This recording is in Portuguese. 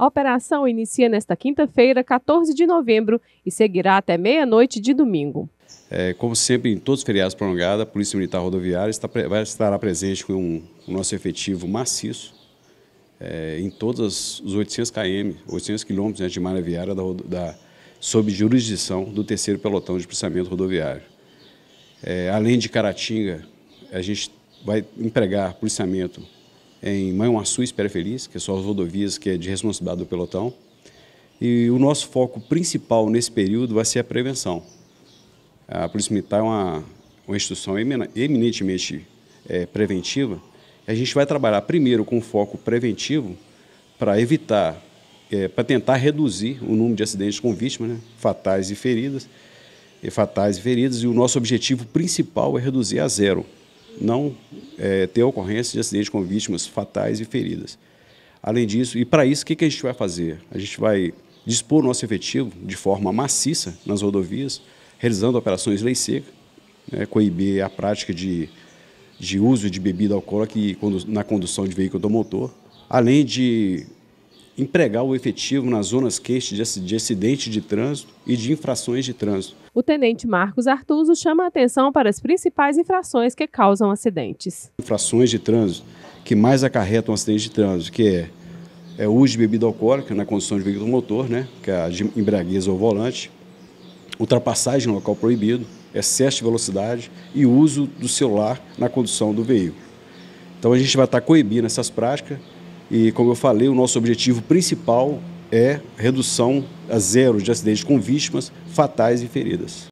A operação inicia nesta quinta-feira, 14 de novembro, e seguirá até meia-noite de domingo. É, como sempre, em todos os feriados prolongados, a Polícia Militar Rodoviária está, vai estará presente com um, o nosso efetivo maciço é, em todos os 800 km, 800 quilômetros né, de malha viária da, da, sob jurisdição do terceiro pelotão de processamento rodoviário. É, além de Caratinga, a gente vai empregar policiamento em Manhuaçu e Espera Feliz, que é são as rodovias que é de responsabilidade do pelotão. E o nosso foco principal nesse período vai ser a prevenção. A Polícia Militar é uma, uma instituição eminentemente é, preventiva. A gente vai trabalhar primeiro com foco preventivo para evitar, é, para tentar reduzir o número de acidentes com vítimas, né, fatais e feridas, e fatais e feridas. E o nosso objetivo principal é reduzir a zero não é, ter ocorrência de acidente com vítimas fatais e feridas. Além disso, e para isso, o que, que a gente vai fazer? A gente vai dispor o nosso efetivo de forma maciça nas rodovias, realizando operações lei seca, né, coibir a prática de, de uso de bebida alcoólica na condução de veículo do motor, além de empregar o efetivo nas zonas queixas de acidente de trânsito e de infrações de trânsito. O tenente Marcos Artuso chama a atenção para as principais infrações que causam acidentes. Infrações de trânsito que mais acarretam acidentes de trânsito, que é, é uso de bebida alcoólica na condução de veículo motor, né, que é a embriaguez ao volante, ultrapassagem em local proibido, excesso de velocidade e uso do celular na condução do veículo. Então a gente vai estar coibindo essas práticas e, como eu falei, o nosso objetivo principal é redução a é zero de acidentes com vítimas fatais e feridas.